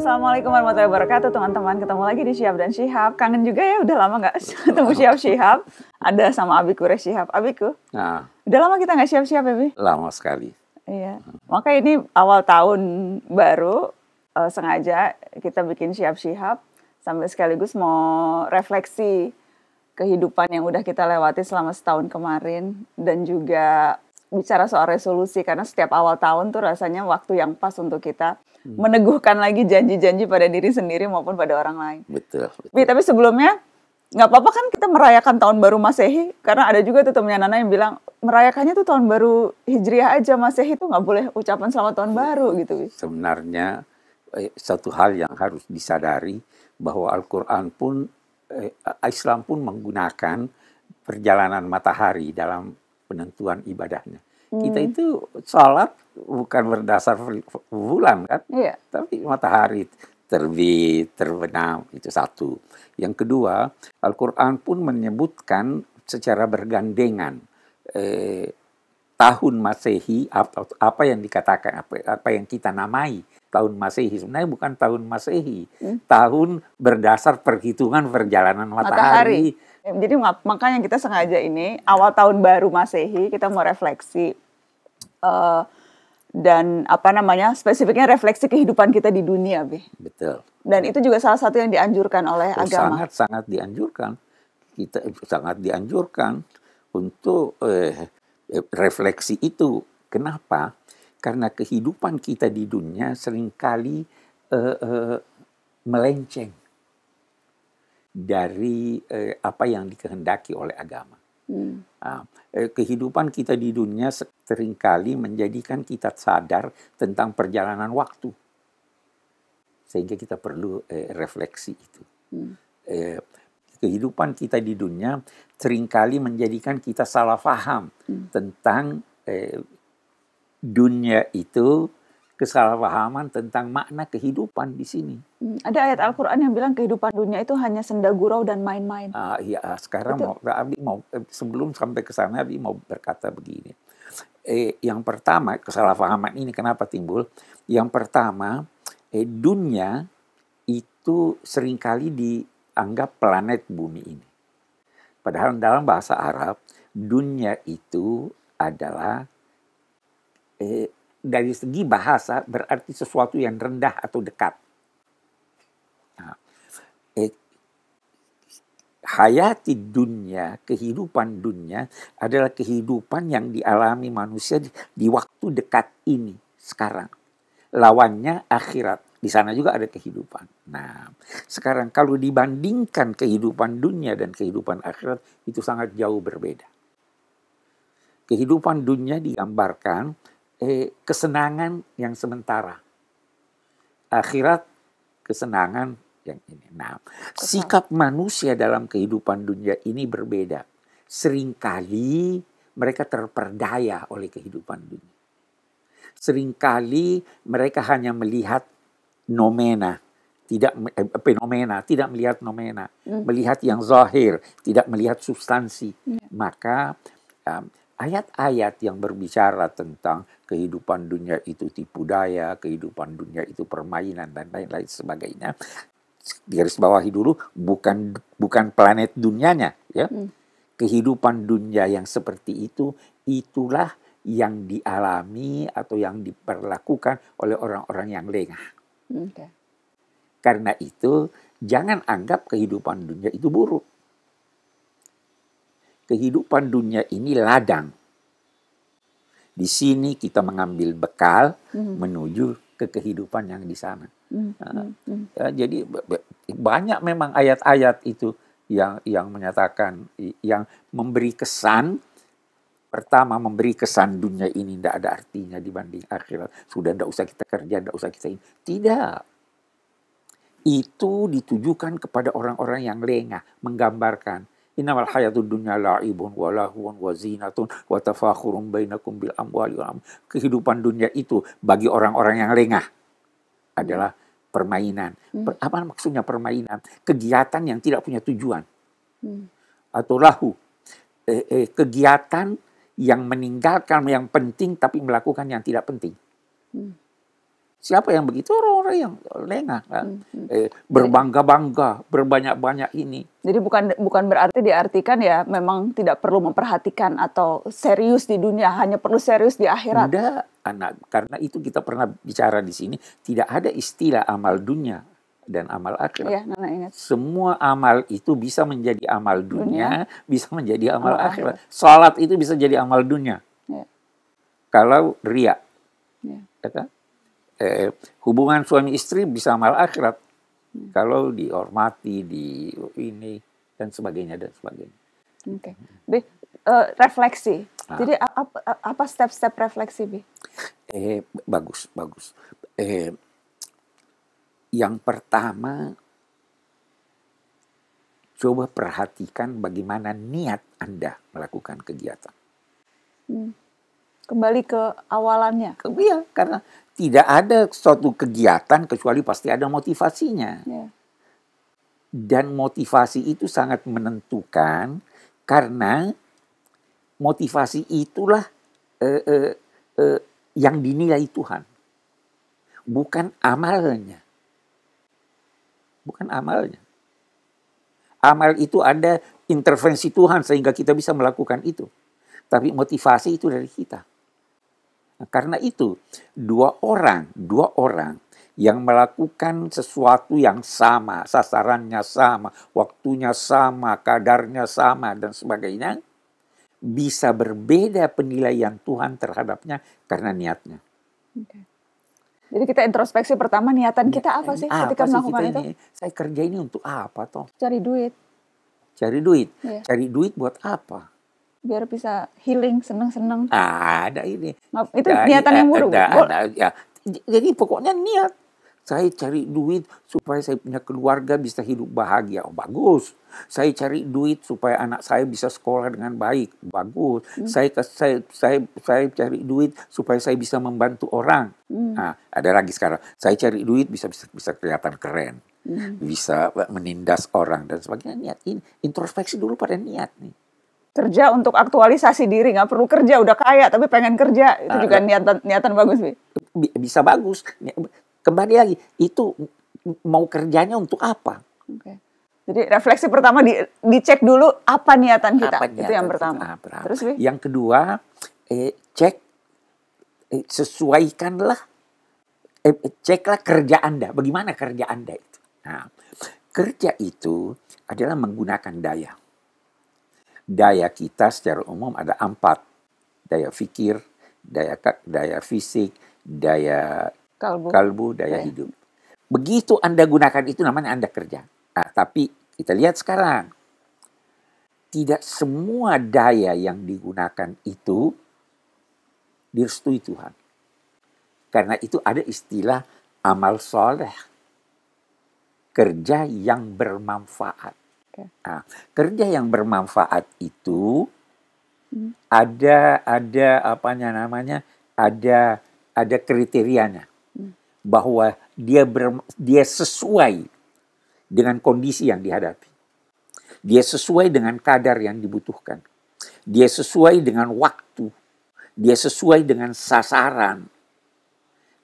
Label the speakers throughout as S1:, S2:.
S1: Assalamualaikum warahmatullahi wabarakatuh teman-teman. Ketemu lagi di Syihab dan Syihab. Kangen juga ya udah lama nggak ketemu Syihab Syihab. Ada sama Abiku Re Syihab. Abiku. Nah. Udah lama kita nggak Syihab Syihab ya, Bi?
S2: Lama sekali.
S1: Iya. Maka ini awal tahun baru uh, sengaja kita bikin Syihab Syihab sambil sekaligus mau refleksi kehidupan yang udah kita lewati selama setahun kemarin dan juga bicara soal resolusi karena setiap awal tahun tuh rasanya waktu yang pas untuk kita hmm. meneguhkan lagi janji-janji pada diri sendiri maupun pada orang lain.
S2: Betul. betul.
S1: Bi, tapi sebelumnya nggak apa-apa kan kita merayakan tahun baru Masehi karena ada juga tuh temennya Nana yang bilang merayakannya tuh tahun baru Hijriah aja Masehi itu nggak boleh ucapan selamat tahun baru
S2: gitu. Bi. Sebenarnya eh, satu hal yang harus disadari bahwa Al-Qur'an pun eh, Islam pun menggunakan perjalanan matahari dalam penentuan ibadahnya. Hmm. Kita itu sholat bukan berdasar bulan kan, yeah. tapi matahari terbit, terbenam itu satu. Yang kedua, Al-Quran pun menyebutkan secara bergandengan eh, tahun masehi atau apa yang dikatakan apa, apa yang kita namai tahun Masehi. Sebenarnya bukan tahun Masehi, hmm? tahun berdasar perhitungan perjalanan matahari.
S1: matahari. Jadi makanya kita sengaja ini awal tahun baru Masehi kita mau refleksi
S2: uh, dan apa
S1: namanya spesifiknya refleksi kehidupan kita di dunia, Be. Betul. Dan itu juga salah satu yang dianjurkan oleh oh, agama. Sangat
S2: sangat dianjurkan. Kita sangat dianjurkan untuk eh, refleksi itu. Kenapa? Karena kehidupan kita di dunia seringkali uh, uh, melenceng dari uh, apa yang dikehendaki oleh agama. Hmm. Uh, kehidupan kita di dunia seringkali menjadikan kita sadar tentang perjalanan waktu. Sehingga kita perlu uh, refleksi itu. Hmm. Uh, kehidupan kita di dunia seringkali menjadikan kita salah faham hmm. tentang dunia itu kesalahpahaman tentang makna kehidupan di sini.
S1: Hmm, ada ayat Al-Quran yang bilang kehidupan dunia itu hanya senda gurau dan main-main.
S2: Ah, iya, ah, sekarang mau, Abi mau eh, sebelum sampai ke sana Abi mau berkata begini. Eh, yang pertama kesalahpahaman ini kenapa timbul? Yang pertama eh, dunia itu seringkali dianggap planet bumi ini. Padahal dalam bahasa Arab dunia itu adalah eh, dari segi bahasa berarti sesuatu yang rendah atau dekat. Nah, eh, hayati dunia, kehidupan dunia adalah kehidupan yang dialami manusia di, di waktu dekat ini, sekarang. Lawannya akhirat. Di sana juga ada kehidupan. Nah, sekarang kalau dibandingkan kehidupan dunia dan kehidupan akhirat, itu sangat jauh berbeda. Kehidupan dunia digambarkan eh, kesenangan yang sementara. Akhirat kesenangan yang ini. Nah, sikap manusia dalam kehidupan dunia ini berbeda. Seringkali mereka terperdaya oleh kehidupan dunia. Seringkali mereka hanya melihat nomena, tidak eh, fenomena, tidak melihat nomena, hmm. melihat yang zahir, tidak melihat substansi. Hmm. Maka ayat um, ayat-ayat yang berbicara tentang kehidupan dunia itu tipu daya, kehidupan dunia itu permainan dan lain-lain sebagainya. Garis bawahi dulu bukan bukan planet dunianya ya. Hmm. Kehidupan dunia yang seperti itu itulah yang dialami atau yang diperlakukan oleh orang-orang yang lengah. Okay. Karena itu jangan anggap kehidupan dunia itu buruk. Kehidupan dunia ini ladang di sini kita mengambil bekal mm. menuju ke kehidupan yang di sana. Mm. -hmm. Ya, jadi banyak memang ayat-ayat itu yang yang menyatakan yang memberi kesan pertama memberi kesan dunia ini tidak ada artinya dibanding akhirat sudah tidak usah kita kerja tidak usah kita ini tidak itu ditujukan kepada orang-orang yang lengah menggambarkan innamal hayatul dunya la'ibun wa lahun wa zinatun wa tafakhurun bainakum bil amwali Kehidupan dunia itu bagi orang-orang yang lengah adalah permainan. Hmm. Per, apa maksudnya permainan? Kegiatan yang tidak punya tujuan. Hmm. Atau lahu. Eh, eh, kegiatan yang meninggalkan yang penting tapi melakukan yang tidak penting. Hmm. Siapa yang begitu? Orang-orang yang lengah kan. Hmm, hmm. Eh, berbangga-bangga, berbanyak-banyak ini.
S1: Jadi bukan bukan berarti diartikan ya memang tidak perlu memperhatikan atau serius di dunia, hanya perlu serius di akhirat. ada
S2: anak. Karena itu kita pernah bicara di sini, tidak ada istilah amal dunia dan amal akhirat. Ya, Nana ingat. Semua amal itu bisa menjadi amal dunia, dunia. bisa menjadi amal, amal akhirat. Salat itu bisa jadi amal dunia. Ya. Kalau riak iya. ya. Kan? eh, hubungan suami istri bisa mal akhirat kalau dihormati di ini dan sebagainya dan sebagainya.
S1: Oke, okay. uh, eh, refleksi. Nah. Jadi apa step-step refleksi bi?
S2: Eh bagus bagus. Eh, yang pertama coba perhatikan bagaimana niat Anda melakukan kegiatan.
S1: Hmm. Kembali ke awalannya. Iya,
S2: karena tidak ada suatu kegiatan kecuali pasti ada motivasinya. Yeah. Dan motivasi itu sangat menentukan karena motivasi itulah eh, eh, eh, yang dinilai Tuhan, bukan amalnya, bukan amalnya. Amal itu ada intervensi Tuhan sehingga kita bisa melakukan itu, tapi motivasi itu dari kita. Nah, karena itu, dua orang, dua orang yang melakukan sesuatu yang sama, sasarannya sama, waktunya sama, kadarnya sama, dan sebagainya, bisa berbeda penilaian Tuhan terhadapnya karena niatnya.
S1: Oke. Jadi kita introspeksi pertama niatan kita apa sih apa ketika sih melakukan itu? Ini?
S2: Saya kerja ini untuk apa toh? Cari duit. Cari duit. Ya. Cari duit buat apa?
S1: biar bisa healing seneng-seneng.
S2: Ah, ada ini.
S1: Maaf, itu niatan yang buruk. Ada, ada,
S2: ya. Jadi pokoknya niat. Saya cari duit supaya saya punya keluarga bisa hidup bahagia. Oh, bagus. Saya cari duit supaya anak saya bisa sekolah dengan baik. Bagus. Hmm. Saya, saya saya saya cari duit supaya saya bisa membantu orang. Hmm. Nah, ada lagi sekarang. Saya cari duit bisa bisa, bisa kelihatan keren. Hmm. Bisa eh, menindas orang dan sebagainya. Niat ini introspeksi dulu pada niat nih
S1: kerja untuk aktualisasi diri nggak perlu kerja udah kaya tapi pengen kerja itu juga nah, niatan
S2: niatan bagus bi bisa bagus kembali lagi itu mau kerjanya untuk apa
S1: okay. jadi refleksi pertama di, dicek dulu apa niatan
S2: kita apa niatan itu yang pertama kita, nah, terus bi yang kedua eh, cek eh, sesuaikanlah eh, ceklah kerja anda bagaimana kerja anda itu nah kerja itu adalah menggunakan daya daya kita secara umum ada empat. Daya fikir daya daya fisik, daya
S1: kalbu, kalbu daya iya.
S2: hidup. Begitu Anda gunakan itu namanya Anda kerja. Nah, tapi kita lihat sekarang. Tidak semua daya yang digunakan itu direstui Tuhan. Karena itu ada istilah amal soleh. Kerja yang bermanfaat. Okay. Nah, kerja yang bermanfaat itu hmm. ada ada apanya namanya ada ada kriterianya hmm. bahwa dia ber, dia sesuai dengan kondisi yang dihadapi. Dia sesuai dengan kadar yang dibutuhkan. Dia sesuai dengan waktu. Dia sesuai dengan sasaran.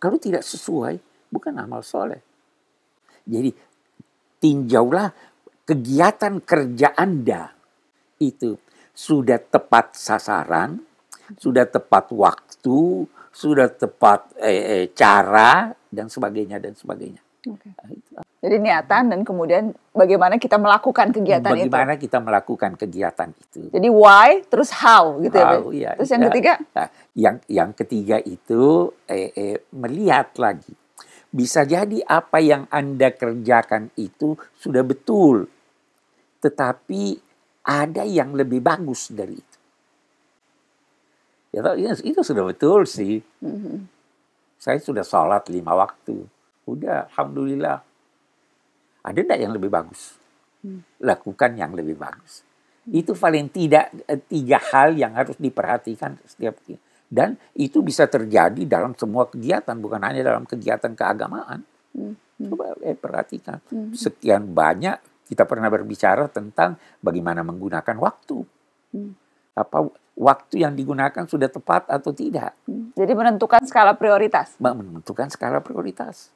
S2: Kalau tidak sesuai, bukan amal soleh. Jadi tinjaulah kegiatan kerja Anda itu sudah tepat sasaran, sudah tepat waktu, sudah tepat eh, eh, cara dan sebagainya dan sebagainya.
S1: Okay. Jadi niatan dan kemudian bagaimana kita melakukan kegiatan bagaimana itu. Bagaimana
S2: kita melakukan kegiatan itu. Jadi
S1: why terus how gitu ya, how, ya. Terus iya. yang ketiga? Nah,
S2: yang yang ketiga itu eh, eh, melihat lagi. Bisa jadi apa yang Anda kerjakan itu sudah betul tetapi ada yang lebih bagus dari itu. Ya, ya, itu sudah betul sih. Mm-hmm. Saya sudah sholat lima waktu. Udah, Alhamdulillah. Ada tidak yang lebih bagus? Hmm. Lakukan yang lebih bagus. Itu paling tidak eh, tiga hal yang harus diperhatikan setiap kita. Dan itu bisa terjadi dalam semua kegiatan, bukan hanya dalam kegiatan keagamaan. Hmm. Coba eh, perhatikan. Hmm. Sekian banyak kita pernah berbicara tentang bagaimana menggunakan waktu. Hmm. Apa waktu yang digunakan sudah tepat atau tidak?
S1: Hmm. Jadi menentukan
S2: skala prioritas. Menentukan skala prioritas.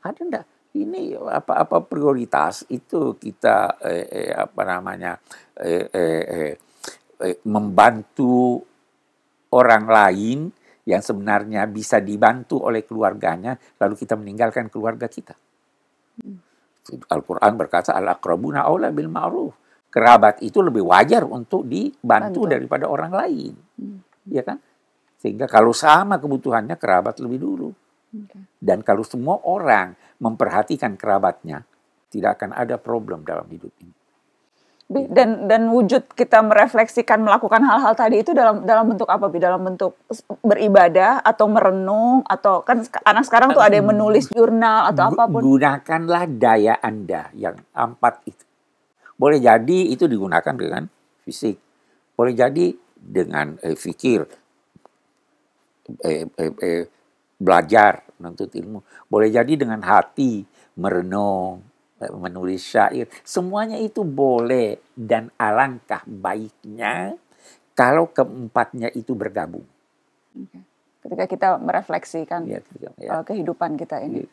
S2: Ada enggak? Ini apa-apa prioritas itu kita eh, eh, apa namanya eh, eh, eh, eh, membantu orang lain yang sebenarnya bisa dibantu oleh keluarganya, lalu kita meninggalkan keluarga kita. Hmm. Al-Quran berkata al-akrabuna aula bil ma'ruf. Kerabat itu lebih wajar untuk dibantu Bantu. daripada orang lain. Hmm. Ya kan? Sehingga kalau sama kebutuhannya kerabat lebih dulu. Okay. Dan kalau semua orang memperhatikan kerabatnya, tidak akan ada problem dalam hidup ini.
S1: Bi, dan dan wujud kita merefleksikan melakukan hal-hal tadi itu dalam dalam bentuk apa bi dalam bentuk beribadah atau merenung atau kan anak sekarang tuh ada yang menulis jurnal atau apapun
S2: gunakanlah daya anda yang empat itu boleh jadi itu digunakan dengan fisik boleh jadi dengan eh, fikir eh, eh, eh, belajar menuntut ilmu boleh jadi dengan hati merenung menulis syair. Semuanya itu boleh dan alangkah baiknya kalau keempatnya itu bergabung.
S1: Iya, ketika kita merefleksikan iya, ya, ya. kehidupan kita ini. Ya.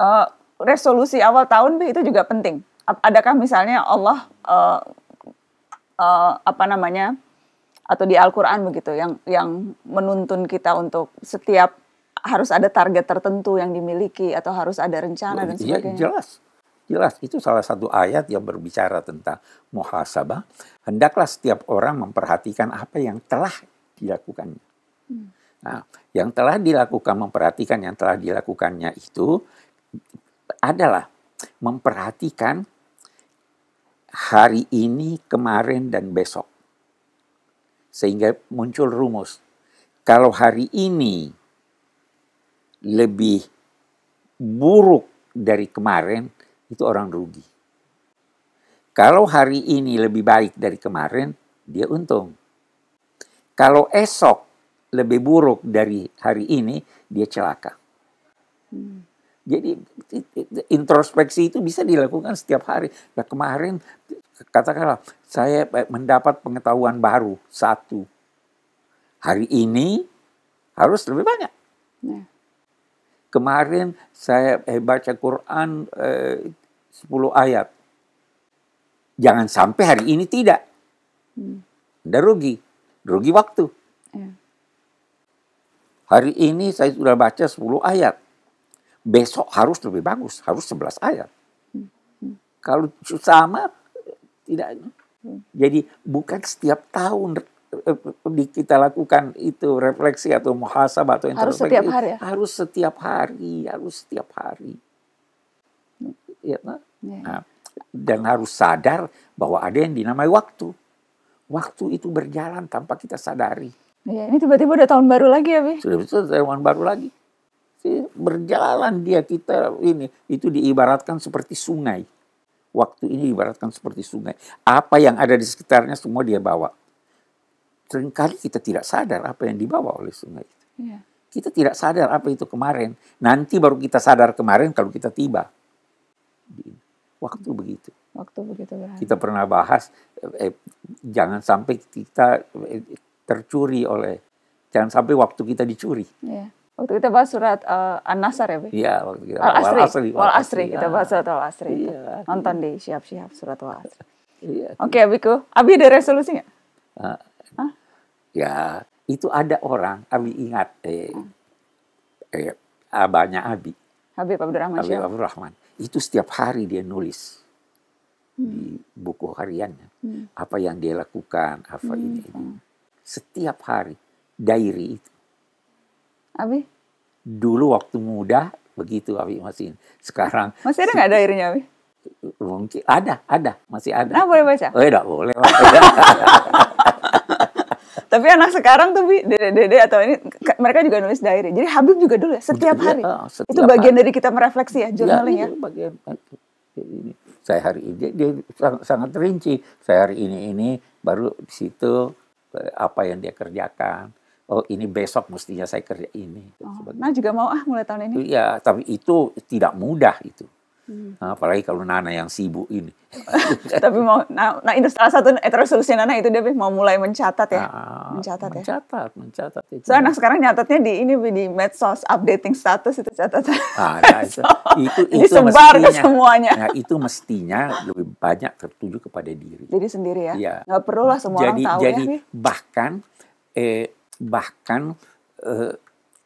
S1: Uh, resolusi awal tahun itu juga penting. Adakah misalnya Allah uh, uh, apa namanya atau di Al-Qur'an begitu yang yang menuntun kita untuk setiap harus ada target tertentu yang dimiliki atau harus ada rencana dan iya, sebagainya. Ya, jelas.
S2: Jelas itu salah satu ayat yang berbicara tentang muhasabah. Hendaklah setiap orang memperhatikan apa yang telah dilakukannya. Hmm. Nah, yang telah dilakukan memperhatikan yang telah dilakukannya itu adalah memperhatikan hari ini, kemarin dan besok. Sehingga muncul rumus. Kalau hari ini lebih buruk dari kemarin, itu orang rugi. Kalau hari ini lebih baik dari kemarin, dia untung. Kalau esok lebih buruk dari hari ini, dia celaka. Jadi introspeksi itu bisa dilakukan setiap hari. Nah, kemarin katakanlah saya mendapat pengetahuan baru satu. Hari ini harus lebih banyak. Yeah. Kemarin saya eh, baca Quran eh, 10 ayat. Jangan sampai hari ini tidak. Anda rugi. Rugi waktu. Iya. Hari ini saya sudah baca 10 ayat. Besok harus lebih bagus. Harus 11 ayat. Kalau sama, tidak. Iya. Jadi bukan setiap tahun Eh, eh, di kita lakukan itu refleksi atau muhasabah atau introspeksi harus setiap hari ya? harus setiap hari harus setiap hari ya, nah. Yeah. Iya. Nah, dan harus sadar bahwa ada yang dinamai waktu waktu itu berjalan tanpa kita sadari
S1: yeah, ini tiba-tiba udah tahun baru lagi ya Bi?
S2: sudah betul tahun baru lagi berjalan dia kita ini itu diibaratkan seperti sungai waktu ini diibaratkan seperti sungai apa yang ada di sekitarnya semua dia bawa seringkali kita tidak sadar apa yang dibawa oleh sungai itu. Iya. Kita tidak sadar apa itu kemarin. Nanti baru kita sadar kemarin kalau kita tiba. Waktu hmm. begitu.
S1: Waktu begitu berharga. Kita
S2: pernah bahas eh, eh, jangan sampai kita eh, tercuri oleh jangan sampai waktu kita dicuri.
S1: Yeah. Waktu kita bahas surat uh, An-Nasr ya, Be? Iya,
S2: waktu kita Al Asri. Wal Asri, Wal Asri. kita bahas
S1: surat Al Asri. Ya. Nonton di siap-siap surat Al Asri. Iya. Oke, okay, Abiku. Abi ada resolusi nggak?
S2: Uh, ya itu ada orang Abi ingat eh, hmm. eh abahnya Abi
S1: Habib Abdurrahman Habib
S2: Abdurrahman itu setiap hari dia nulis hmm. di buku hariannya hmm. apa yang dia lakukan apa hmm. ini, hmm. setiap hari diary itu Abi dulu waktu muda begitu Abi masih sekarang masih ada nggak diarynya Abi mungkin ada ada masih ada nah boleh baca oh tidak ya, boleh
S1: Tapi anak sekarang tuh Bi, Dede atau ini mereka juga nulis diary. Jadi Habib juga dulu ya setiap iya, hari. Oh, setiap itu bagian hari. dari kita merefleksi ya iya, jurnaling ya. ya.
S2: bagian eh, ini. Saya hari ini dia sangat, sangat rinci. Saya hari ini ini baru di situ eh, apa yang dia kerjakan. Oh ini besok mestinya saya kerja ini. Oh, nah
S1: juga mau ah mulai tahun ini.
S2: Iya, tapi itu tidak mudah itu. Hmm. Nah, apalagi kalau Nana yang sibuk ini.
S1: Tapi mau, nah, nah salah satu resolusi Nana itu dia mau mulai mencatat ya, nah, mencatat, mencatat ya. Mencatat,
S2: mencatat. Soalnya So
S1: anak sekarang nyatatnya di ini di medsos, updating status itu catatan. Nah, nah
S2: itu, itu, itu disebar mestinya, ke semuanya. Nah itu mestinya lebih banyak tertuju kepada diri.
S1: Diri sendiri ya. Iya. Gak perlu lah semua jadi, orang tahu jadi, ya. Jadi
S2: bahkan eh, bahkan eh,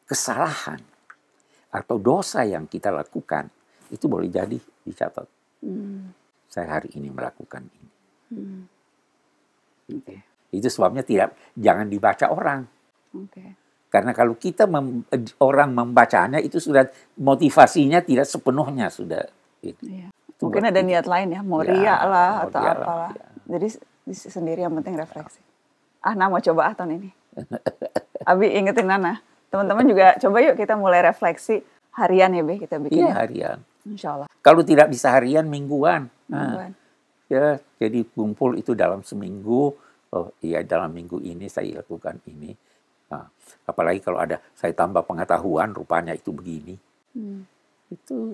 S2: kesalahan atau dosa yang kita lakukan itu boleh jadi dicatat. Hmm. Saya hari ini melakukan ini. Hmm. Okay. Itu sebabnya tidak jangan dibaca orang. Okay. Karena kalau kita mem, orang membacanya itu sudah motivasinya tidak sepenuhnya sudah. Iya. Itu Mungkin ada niat
S1: lain ya, mau ya, lah mau atau rialah, apalah. Ya. Jadi sendiri yang penting refleksi. Ah, nah mau coba ah tahun ini. Abi ingetin Nana. Teman-teman juga coba yuk kita mulai refleksi harian ya, Be, kita bikin. Iya, ya. harian. Insya Allah.
S2: Kalau tidak bisa harian, mingguan. Nah, mingguan. ya, jadi kumpul itu dalam seminggu. Oh iya, dalam minggu ini saya lakukan ini. Nah, apalagi kalau ada saya tambah pengetahuan, rupanya itu begini. Hmm. Itu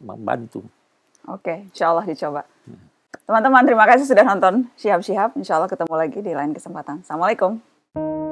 S2: membantu.
S1: Oke, insya Allah dicoba. Hmm. Teman-teman, terima kasih sudah nonton Siap-siap, Insya Allah ketemu lagi di lain kesempatan. Assalamualaikum.